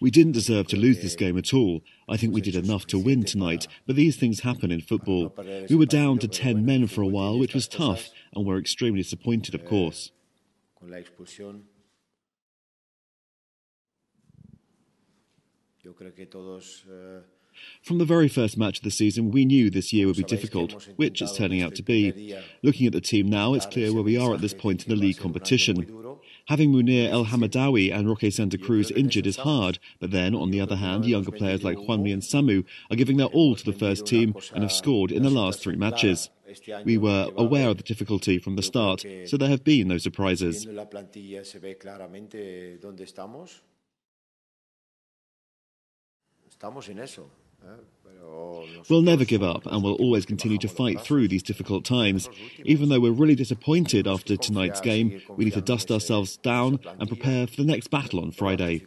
We didn't deserve to lose this game at all. I think we did enough to win tonight, but these things happen in football. We were down to 10 men for a while, which was tough, and we're extremely disappointed, of eh, course. Eh, From the very first match of the season, we knew this year would be difficult, which it's turning out to be. Looking at the team now, it's clear where we are at this point in the league competition. Having Munir El Hamadawi and Roque Santa Cruz injured is hard, but then, on the other hand, younger players like Juanmi and Samu are giving their all to the first team and have scored in the last three matches. We were aware of the difficulty from the start, so there have been no surprises. Estamos en eso. We'll never give up and we'll always continue to fight through these difficult times. Even though we're really disappointed after tonight's game, we need to dust ourselves down and prepare for the next battle on Friday.